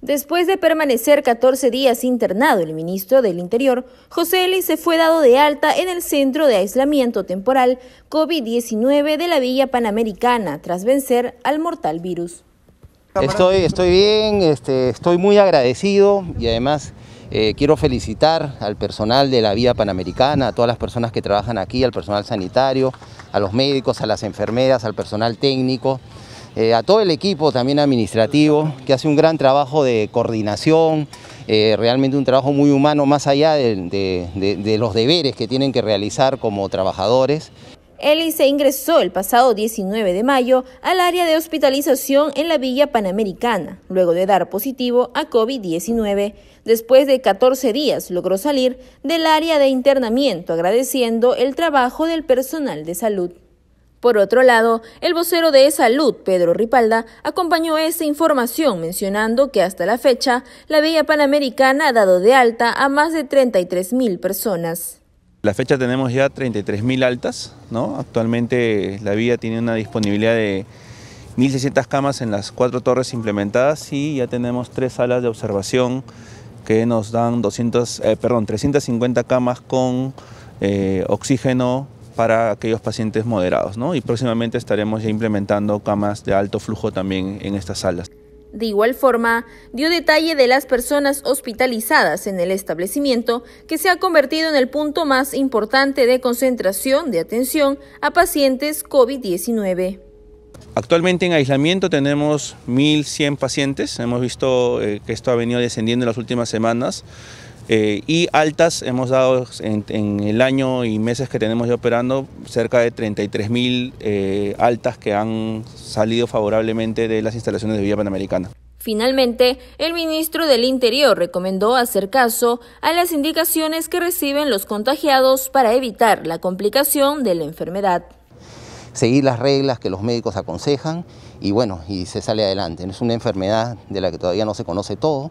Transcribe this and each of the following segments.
Después de permanecer 14 días internado, el ministro del Interior, José Eli, se fue dado de alta en el Centro de Aislamiento Temporal COVID-19 de la Villa Panamericana, tras vencer al mortal virus. Estoy, estoy bien, este, estoy muy agradecido y además eh, quiero felicitar al personal de la Vía Panamericana, a todas las personas que trabajan aquí, al personal sanitario, a los médicos, a las enfermeras, al personal técnico. Eh, a todo el equipo también administrativo, que hace un gran trabajo de coordinación, eh, realmente un trabajo muy humano más allá de, de los deberes que tienen que realizar como trabajadores. Eli se ingresó el pasado 19 de mayo al área de hospitalización en la Villa Panamericana, luego de dar positivo a COVID-19. Después de 14 días logró salir del área de internamiento agradeciendo el trabajo del personal de salud. Por otro lado, el vocero de Salud, Pedro Ripalda, acompañó esa información mencionando que hasta la fecha, la Vía Panamericana ha dado de alta a más de 33.000 personas. La fecha tenemos ya 33.000 altas, ¿no? Actualmente la vía tiene una disponibilidad de 1.600 camas en las cuatro torres implementadas y ya tenemos tres salas de observación que nos dan 200, eh, perdón, 350 camas con eh, oxígeno para aquellos pacientes moderados, ¿no? Y próximamente estaremos implementando camas de alto flujo también en estas salas. De igual forma, dio detalle de las personas hospitalizadas en el establecimiento, que se ha convertido en el punto más importante de concentración de atención a pacientes COVID-19. Actualmente en aislamiento tenemos 1.100 pacientes, hemos visto eh, que esto ha venido descendiendo en las últimas semanas. Eh, y altas hemos dado en, el año y meses que tenemos ya operando cerca de 33 mil eh, altas que han salido favorablemente de las instalaciones de Vía Panamericana. Finalmente, el ministro del Interior recomendó hacer caso a las indicaciones que reciben los contagiados para evitar la complicación de la enfermedad. Seguir las reglas que los médicos aconsejan y bueno, y se sale adelante. Es una enfermedad de la que todavía no se conoce todo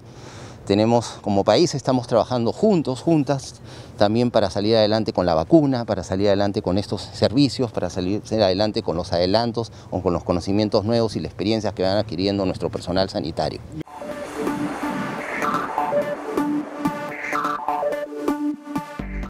tenemos como país, estamos trabajando juntos, juntas, también para salir adelante con la vacuna, para salir adelante con estos servicios, para salir adelante con los adelantos o con los conocimientos nuevos y las experiencias que van adquiriendo nuestro personal sanitario.